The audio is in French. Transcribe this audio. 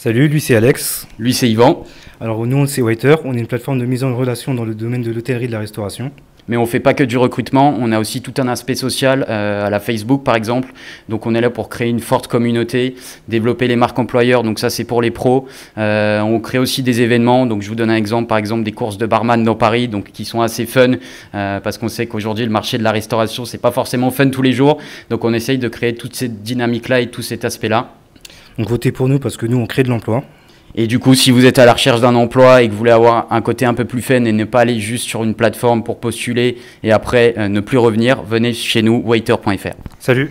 Salut, lui c'est Alex. Lui c'est Yvan. Alors nous on c'est Waiter, on est une plateforme de mise en relation dans le domaine de l'hôtellerie et de la restauration. Mais on ne fait pas que du recrutement, on a aussi tout un aspect social euh, à la Facebook par exemple. Donc on est là pour créer une forte communauté, développer les marques employeurs, donc ça c'est pour les pros. Euh, on crée aussi des événements, donc je vous donne un exemple par exemple des courses de barman dans Paris, donc qui sont assez fun euh, parce qu'on sait qu'aujourd'hui le marché de la restauration c'est pas forcément fun tous les jours. Donc on essaye de créer toute cette dynamique là et tout cet aspect là. Donc votez pour nous parce que nous, on crée de l'emploi. Et du coup, si vous êtes à la recherche d'un emploi et que vous voulez avoir un côté un peu plus fun et ne pas aller juste sur une plateforme pour postuler et après euh, ne plus revenir, venez chez nous, waiter.fr. Salut